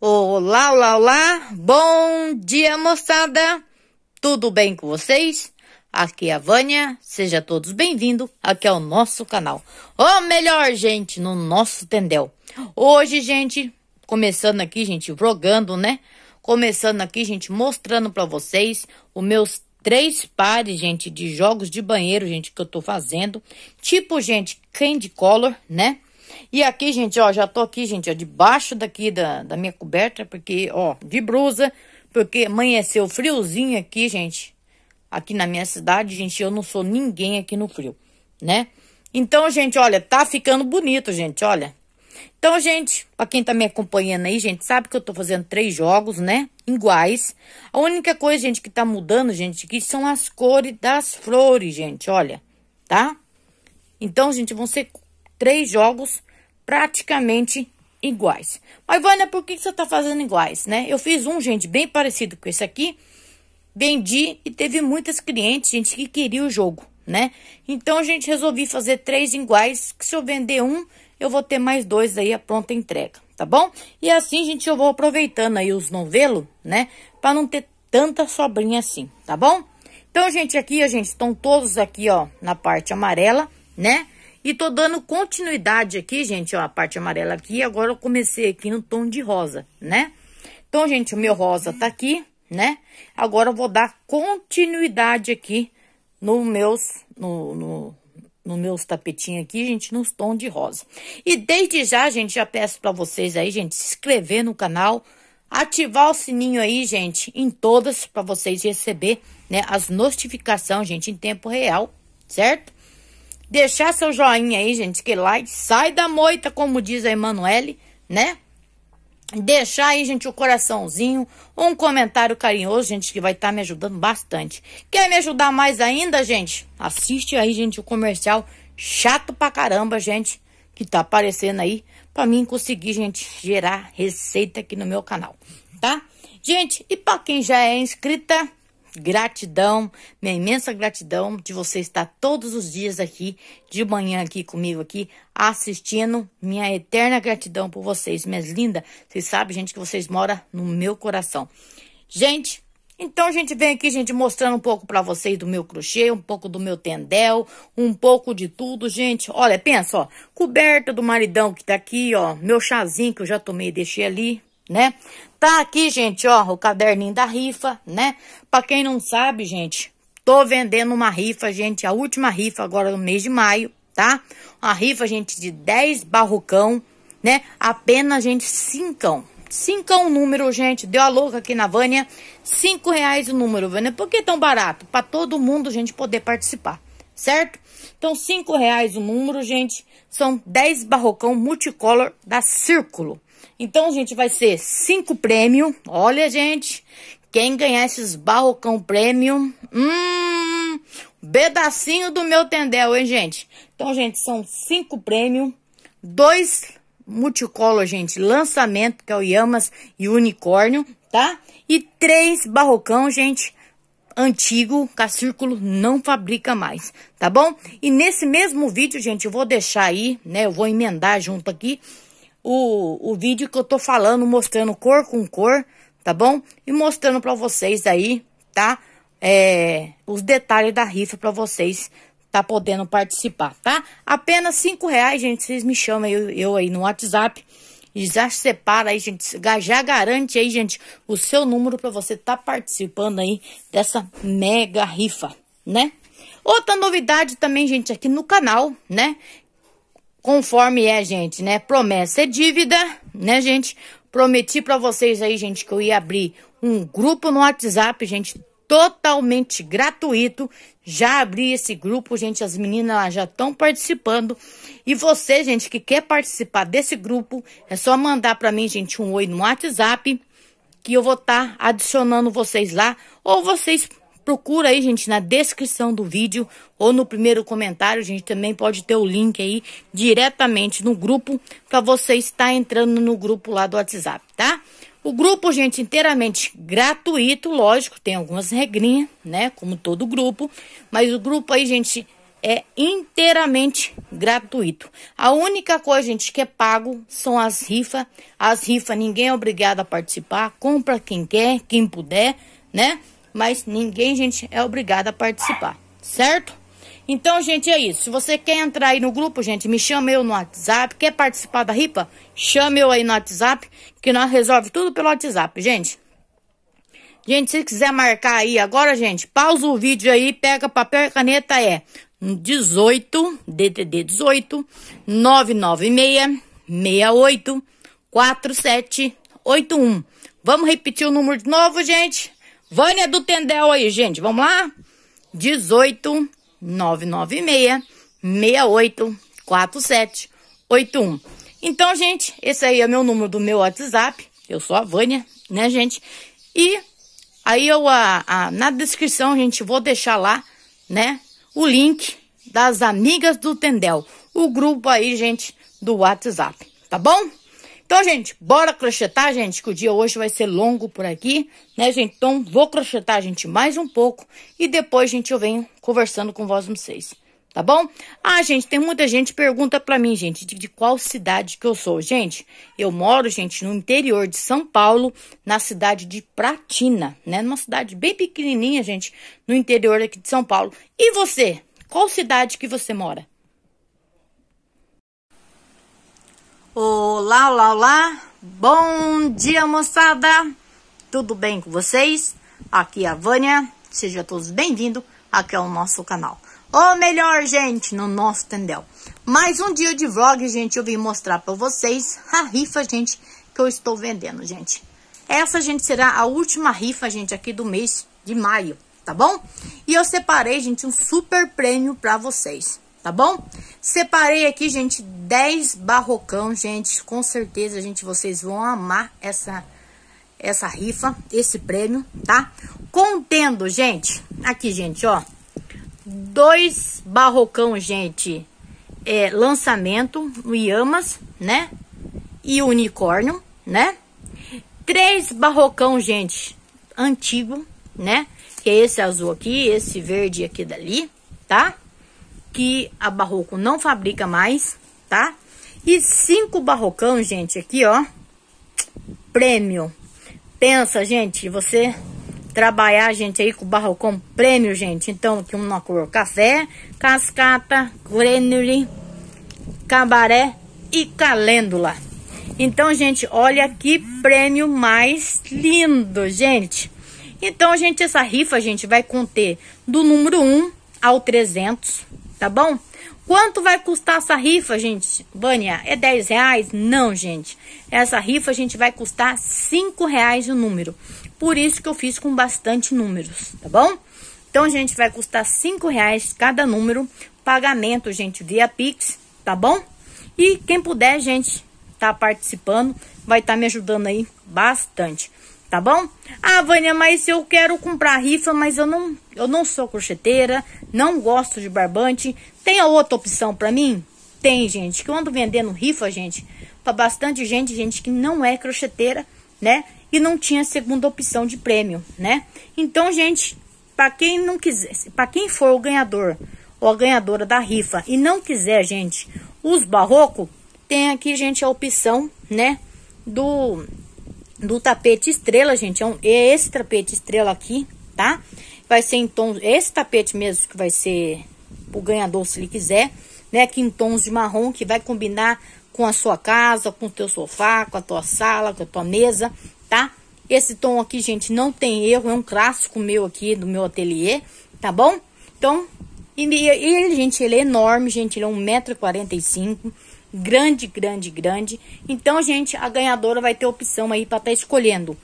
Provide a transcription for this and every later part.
Olá, olá, olá! Bom dia, moçada! Tudo bem com vocês? Aqui é a Vânia, Seja todos bem-vindos aqui ao nosso canal. Ou melhor, gente, no nosso tendel. Hoje, gente, começando aqui, gente, vlogando, né? Começando aqui, gente, mostrando para vocês os meus três pares, gente, de jogos de banheiro, gente, que eu tô fazendo. Tipo, gente, candy color, né? E aqui, gente, ó, já tô aqui, gente, ó, debaixo daqui da, da minha coberta, porque, ó, de blusa, porque amanheceu friozinho aqui, gente. Aqui na minha cidade, gente, eu não sou ninguém aqui no frio, né? Então, gente, olha, tá ficando bonito, gente, olha. Então, gente, pra quem tá me acompanhando aí, gente, sabe que eu tô fazendo três jogos, né? Iguais. A única coisa, gente, que tá mudando, gente, que são as cores das flores, gente, olha, tá? Então, gente, vão ser três jogos praticamente iguais. Mas, Vânia, por que você está fazendo iguais, né? Eu fiz um, gente, bem parecido com esse aqui. Vendi e teve muitas clientes, gente, que queria o jogo, né? Então, a gente resolvi fazer três iguais, que se eu vender um, eu vou ter mais dois aí a pronta entrega, tá bom? E assim, gente, eu vou aproveitando aí os novelos, né? Para não ter tanta sobrinha assim, tá bom? Então, gente, aqui, a gente, estão todos aqui, ó, na parte amarela, né? E tô dando continuidade aqui, gente, ó, a parte amarela aqui. Agora eu comecei aqui no tom de rosa, né? Então, gente, o meu rosa tá aqui, né? Agora eu vou dar continuidade aqui no meus, no, no, no meus tapetinhos aqui, gente, nos tons de rosa. E desde já, gente, já peço para vocês aí, gente, se inscrever no canal, ativar o sininho aí, gente, em todas para vocês receber, né, as notificações, gente, em tempo real, certo? Deixar seu joinha aí, gente, que like, sai da moita, como diz a Emanuele, né? Deixar aí, gente, o coraçãozinho, um comentário carinhoso, gente, que vai estar tá me ajudando bastante. Quer me ajudar mais ainda, gente? Assiste aí, gente, o comercial chato pra caramba, gente, que tá aparecendo aí, pra mim conseguir, gente, gerar receita aqui no meu canal, tá? Gente, e pra quem já é inscrita, Gratidão, minha imensa gratidão de você estar todos os dias aqui, de manhã aqui comigo aqui, assistindo. Minha eterna gratidão por vocês, minhas lindas. Vocês sabem, gente, que vocês moram no meu coração. Gente, então a gente vem aqui, gente, mostrando um pouco para vocês do meu crochê, um pouco do meu tendel, um pouco de tudo, gente. Olha, pensa, ó, coberta do maridão que tá aqui, ó, meu chazinho que eu já tomei, deixei ali, né? Tá aqui, gente, ó, o caderninho da rifa, né? Pra quem não sabe, gente, tô vendendo uma rifa, gente, a última rifa agora no mês de maio, tá? Uma rifa, gente, de 10 barrocão, né? Apenas, gente, 5 Cincão o número, gente. Deu a louca aqui na Vânia. Cinco reais o número, Vânia. Por que tão barato? Para todo mundo, gente, poder participar, certo? Então, cinco reais o número, gente. São 10 barrocão multicolor da Círculo. Então, gente, vai ser cinco prêmio. Olha, gente, quem ganhar esses barrocão prêmio, hum, pedacinho do meu tendel, hein, gente? Então, gente, são cinco prêmio, dois multicolor, gente, lançamento, que é o Yamas e Unicórnio, tá? E três barrocão, gente, antigo que a Círculo não fabrica mais, tá bom? E nesse mesmo vídeo, gente, eu vou deixar aí, né, eu vou emendar junto aqui o, o vídeo que eu tô falando, mostrando cor com cor, tá bom? E mostrando pra vocês aí, tá? É, os detalhes da rifa pra vocês tá podendo participar, tá? Apenas cinco reais, gente, vocês me chamam eu, eu aí no WhatsApp, e já separa aí, gente. Já garante aí, gente, o seu número para você estar tá participando aí dessa mega rifa, né? Outra novidade também, gente, aqui no canal, né? Conforme é, gente, né? Promessa é dívida, né, gente? Prometi para vocês aí, gente, que eu ia abrir um grupo no WhatsApp, gente, totalmente gratuito. Já abri esse grupo, gente, as meninas lá já estão participando. E você, gente, que quer participar desse grupo, é só mandar para mim, gente, um oi no WhatsApp, que eu vou estar tá adicionando vocês lá, ou vocês procuram aí, gente, na descrição do vídeo ou no primeiro comentário, gente também pode ter o link aí diretamente no grupo para você estar entrando no grupo lá do WhatsApp, tá? O grupo, gente, inteiramente gratuito, lógico, tem algumas regrinhas, né? Como todo grupo, mas o grupo aí, gente, é inteiramente gratuito. A única coisa, gente, que é pago são as rifas. As rifas ninguém é obrigado a participar, compra quem quer, quem puder, né? Mas ninguém, gente, é obrigado a participar, certo? Então, gente, é isso. Se você quer entrar aí no grupo, gente, me chama eu no WhatsApp. Quer participar da ripa? Chama eu aí no WhatsApp, que nós resolve tudo pelo WhatsApp, gente. Gente, se quiser marcar aí agora, gente, pausa o vídeo aí, pega papel e caneta, é 18, DTD 18, 996, 68, 4781. Vamos repetir o número de novo, gente? Vânia do Tendel aí, gente, vamos lá? 18, 996 684781. Então, gente, esse aí é meu número do meu WhatsApp. Eu sou a Vânia, né, gente? E aí eu a, a, na descrição, gente, vou deixar lá, né, o link das amigas do Tendel, o grupo aí, gente, do WhatsApp, tá bom? Então, gente, bora crochetar, gente, que o dia hoje vai ser longo por aqui, né, gente? Então, vou crochetar, gente, mais um pouco e depois, gente, eu venho conversando com vocês, tá bom? Ah, gente, tem muita gente pergunta pra mim, gente, de, de qual cidade que eu sou. Gente, eu moro, gente, no interior de São Paulo, na cidade de Pratina, né? Numa cidade bem pequenininha, gente, no interior aqui de São Paulo. E você? Qual cidade que você mora? Olá, olá, olá! Bom dia, moçada! Tudo bem com vocês? Aqui é a Vânia. Sejam todos bem-vindos aqui ao nosso canal. Ou melhor, gente, no nosso tendel. Mais um dia de vlog, gente. Eu vim mostrar para vocês a rifa, gente, que eu estou vendendo, gente. Essa, gente, será a última rifa, gente, aqui do mês de maio, tá bom? E eu separei, gente, um super prêmio para vocês tá bom? Separei aqui, gente, 10 barrocão, gente. Com certeza, gente, vocês vão amar essa essa rifa, esse prêmio, tá? Contendo, gente, aqui, gente, ó, dois barrocão, gente, é, lançamento, o Yamas, né? E o unicórnio, né? Três barrocão, gente, antigo, né? Que é esse azul aqui, esse verde aqui dali, tá? que a Barroco não fabrica mais, tá? E cinco barrocão, gente, aqui, ó. Prêmio. Pensa, gente, você trabalhar, gente, aí com barrocão prêmio, gente. Então, aqui uma cor café, cascata, grenule, cabaré e calêndula. Então, gente, olha que prêmio mais lindo, gente. Então, gente, essa rifa, gente, vai conter do número 1 ao 300, tá bom? Quanto vai custar essa rifa, gente? Bania é 10 reais? Não, gente. Essa rifa, a gente, vai custar 5 reais o número. Por isso que eu fiz com bastante números, tá bom? Então, a gente, vai custar 5 reais cada número. Pagamento, gente, via Pix, tá bom? E quem puder, gente, tá participando, vai estar tá me ajudando aí bastante tá bom? Ah, Vânia, mas eu quero comprar rifa, mas eu não, eu não sou crocheteira, não gosto de barbante. Tem outra opção para mim? Tem, gente, que eu ando vendendo rifa, gente, para bastante gente, gente que não é crocheteira, né? E não tinha segunda opção de prêmio, né? Então, gente, para quem não quiser, para quem for o ganhador ou a ganhadora da rifa e não quiser, gente, os barroco, tem aqui, gente, a opção, né, do do tapete estrela, gente. É, um, é esse tapete estrela aqui, tá? Vai ser em tons... Esse tapete mesmo que vai ser o ganhador, se ele quiser. Né? Aqui em tons de marrom, que vai combinar com a sua casa, com o teu sofá, com a tua sala, com a tua mesa, tá? Esse tom aqui, gente, não tem erro. É um clássico meu aqui, do meu ateliê, tá bom? Então, e, e gente, ele é enorme, gente. Ele é 1,45m grande, grande, grande. Então, gente, a ganhadora vai ter opção aí para estar tá escolhendo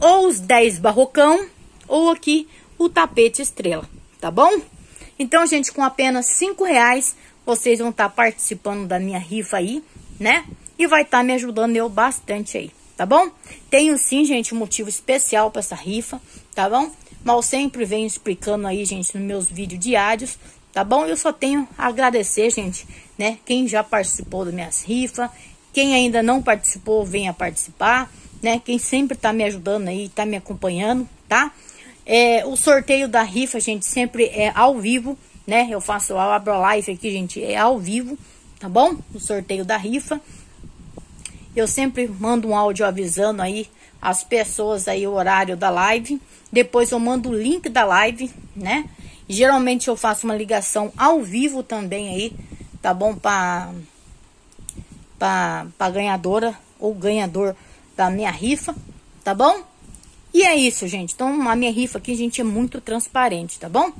ou os 10 barrocão ou aqui o tapete estrela, tá bom? Então, gente, com apenas 5 reais, vocês vão estar tá participando da minha rifa aí, né? E vai estar tá me ajudando eu bastante aí, tá bom? Tenho sim, gente, um motivo especial para essa rifa, tá bom? Mal sempre venho explicando aí, gente, nos meus vídeos diários, tá bom? Eu só tenho a agradecer, gente, né? Quem já participou das minhas rifas, quem ainda não participou, venha participar, né? Quem sempre tá me ajudando aí, tá me acompanhando, tá? É, o sorteio da rifa, gente, sempre é ao vivo, né? Eu faço, eu abro a live aqui, gente, é ao vivo, tá bom? O sorteio da rifa. Eu sempre mando um áudio avisando aí as pessoas aí o horário da live. Depois eu mando o link da live, né? Geralmente eu faço uma ligação ao vivo também aí, tá bom? Para para ganhadora ou ganhador da minha rifa, tá bom? E é isso, gente. Então, a minha rifa aqui, gente, é muito transparente, tá bom?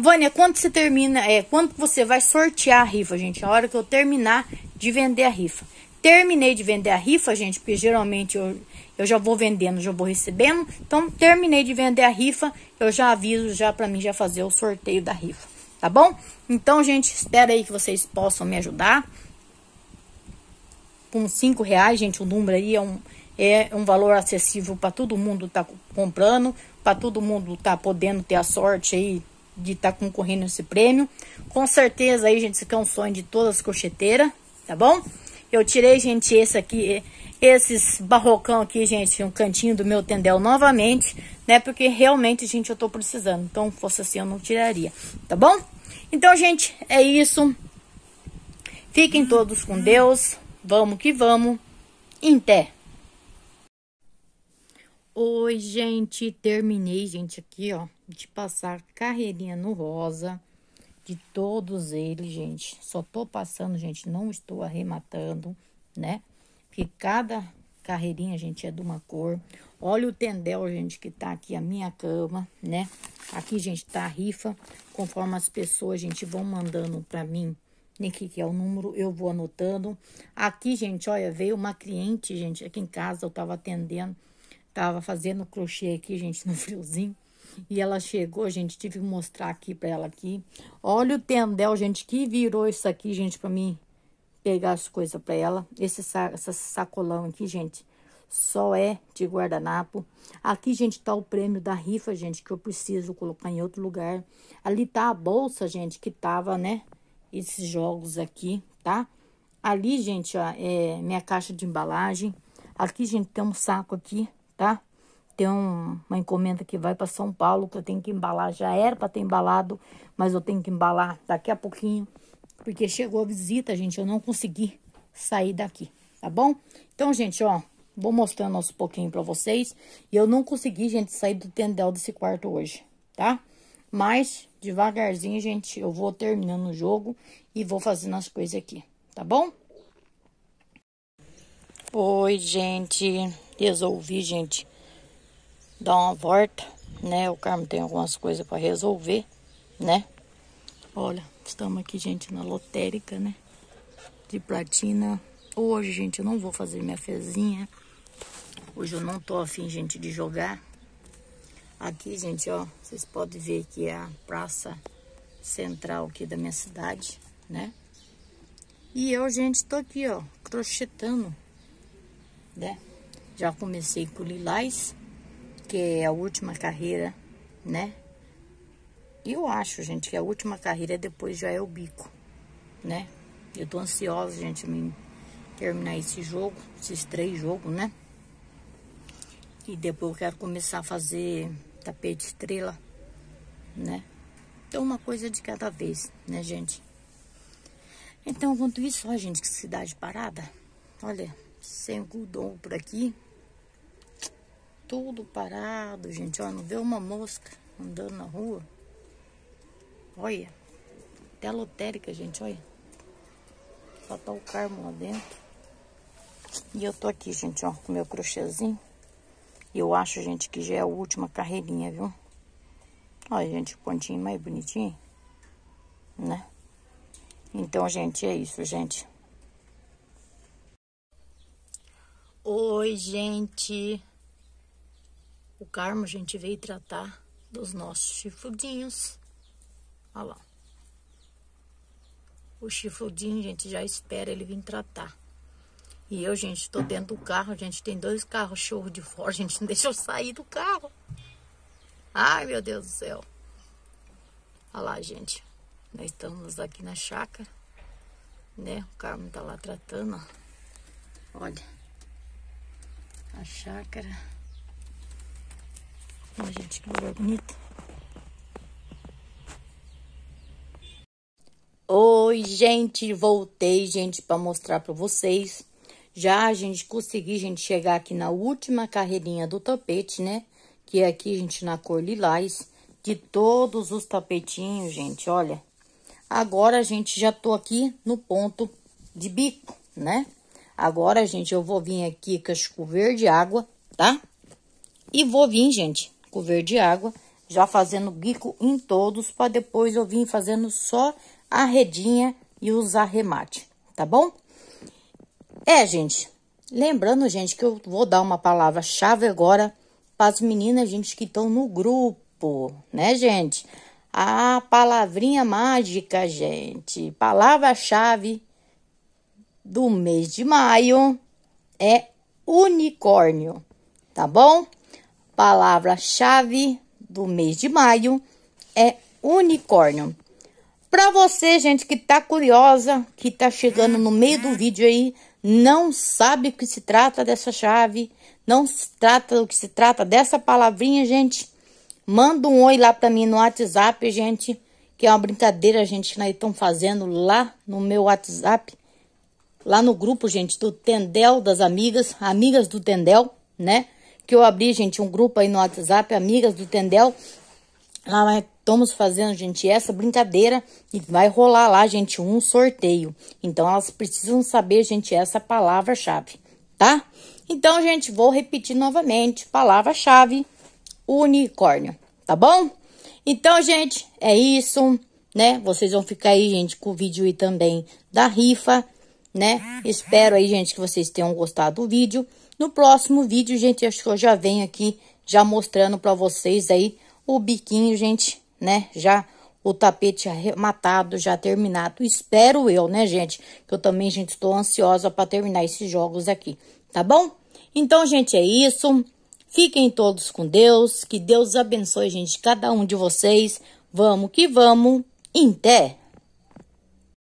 Vânia, quando você termina, é, quando você vai sortear a rifa, gente? A hora que eu terminar de vender a rifa. Terminei de vender a rifa, gente, porque geralmente eu eu já vou vendendo, já vou recebendo. Então, terminei de vender a rifa, eu já aviso já para mim já fazer o sorteio da rifa, tá bom? Então, gente, espero aí que vocês possam me ajudar. Com cinco reais, gente, o número aí é um, é um valor acessível para todo mundo tá comprando, para todo mundo tá podendo ter a sorte aí de estar tá concorrendo esse prêmio. Com certeza aí, gente, isso aqui é um sonho de todas as crocheteiras, tá bom? Eu tirei, gente, esse aqui, é, esses barrocão aqui, gente, um cantinho do meu tendel novamente, né? Porque realmente, gente, eu tô precisando. Então, fosse assim, eu não tiraria, tá bom? Então, gente, é isso. Fiquem todos com Deus. Vamos que vamos. pé. Oi, gente. Terminei, gente, aqui, ó, de passar carreirinha no rosa de todos eles, gente. Só tô passando, gente, não estou arrematando, né? que cada carreirinha, gente, é de uma cor. Olha o tendel, gente, que tá aqui a minha cama, né? Aqui, gente, tá a rifa. Conforme as pessoas, gente, vão mandando para mim nem né, que, que é o número, eu vou anotando. Aqui, gente, olha, veio uma cliente, gente, aqui em casa, eu tava atendendo, tava fazendo crochê aqui, gente, no friozinho. E ela chegou, gente, tive que mostrar aqui para ela aqui. Olha o tendel, gente, que virou isso aqui, gente, para mim pegar as coisas para ela. Esse essa sacolão aqui, gente, só é de guardanapo. Aqui, gente, tá o prêmio da rifa, gente, que eu preciso colocar em outro lugar. Ali tá a bolsa, gente, que tava, né, esses jogos aqui, tá? Ali, gente, ó, é minha caixa de embalagem. Aqui, gente, tem um saco aqui, tá? Tem um, uma encomenda que vai para São Paulo, que eu tenho que embalar. Já era para ter embalado, mas eu tenho que embalar daqui a pouquinho porque chegou a visita, gente, eu não consegui sair daqui, tá bom? Então, gente, ó, vou mostrando nosso pouquinho pra vocês. E eu não consegui, gente, sair do tendel desse quarto hoje, tá? Mas, devagarzinho, gente, eu vou terminando o jogo e vou fazendo as coisas aqui, tá bom? Oi, gente, resolvi, gente, dar uma volta, né? O Carmo tem algumas coisas pra resolver, né? Olha, estamos aqui, gente, na lotérica, né? De platina. Hoje, gente, eu não vou fazer minha fezinha. Hoje eu não tô afim, gente, de jogar. Aqui, gente, ó, vocês podem ver que é a praça central aqui da minha cidade, né? E eu, gente, tô aqui, ó, crochetando, né? Já comecei com lilás, que é a última carreira, né? E eu acho, gente, que a última carreira é depois já é o bico, né? Eu tô ansiosa, gente, em terminar esse jogo, esses três jogos, né? E depois eu quero começar a fazer tapete estrela, né? Então, uma coisa de cada vez, né, gente? Então, quanto isso, ó, gente, que cidade parada. Olha, sem Gudom por aqui. Tudo parado, gente, ó, não vê uma mosca andando na rua. Olha, até lotérica, gente, olha. Só tá o carmo lá dentro. E eu tô aqui, gente, ó, com meu crochêzinho. Eu acho, gente, que já é a última carreirinha, viu? Olha, gente, o pontinho mais bonitinho, né? Então, gente, é isso, gente. Oi, gente. O Carmo, a gente veio tratar dos nossos chifudinhos. Olha lá. O chifrudinho, gente, já espera ele vir tratar. E eu, gente, tô dentro do carro, gente, tem dois carros churro de fora, gente, não deixa eu sair do carro. Ai, meu Deus do céu. Olha lá, gente. Nós estamos aqui na chácara, né? O carro tá lá tratando, ó. Olha. A chácara. Olha, gente, que lugar bonito. Oi, gente, voltei, gente, para mostrar para vocês. Já a gente consegui, gente, chegar aqui na última carreirinha do tapete, né? Que é aqui, gente, na cor lilás, de todos os tapetinhos, gente, olha. Agora, a gente, já tô aqui no ponto de bico, né? Agora, gente, eu vou vir aqui com verde água, tá? E vou vir, gente, com verde água, já fazendo bico em todos, para depois eu vir fazendo só a redinha e usar remate, tá bom? É, gente, lembrando, gente, que eu vou dar uma palavra-chave agora para as meninas, gente, que estão no grupo, né, gente? A palavrinha mágica, gente, palavra-chave do mês de maio é unicórnio, tá bom? Palavra-chave do mês de maio é unicórnio. Para você, gente, que tá curiosa, que tá chegando no meio do vídeo aí, não sabe o que se trata dessa chave, não se trata o que se trata dessa palavrinha, gente, manda um oi lá para mim no WhatsApp, gente, que é uma brincadeira, gente, que nós estamos fazendo lá no meu WhatsApp, lá no grupo, gente, do Tendel das Amigas, Amigas do Tendel, né? Que eu abri, gente, um grupo aí no WhatsApp, Amigas do Tendel. Lá estamos fazendo, gente, é essa brincadeira e vai rolar lá, gente, um sorteio. Então, elas precisam saber, gente, essa palavra-chave, tá? Então, gente, vou repetir novamente, palavra-chave, unicórnio, tá bom? Então, gente, é isso, né? Vocês vão ficar aí, gente, com o vídeo e também da rifa, né? Espero aí, gente, que vocês tenham gostado do vídeo. No próximo vídeo, gente, acho que eu já venho aqui já mostrando para vocês aí o biquinho, gente, né? Já o tapete arrematado, é já terminado. Espero eu, né, gente? Que eu também, gente, estou ansiosa para terminar esses jogos aqui, tá bom? Então, gente, é isso. Fiquem todos com Deus. Que Deus abençoe, gente, cada um de vocês. Vamos que vamos. Em pé.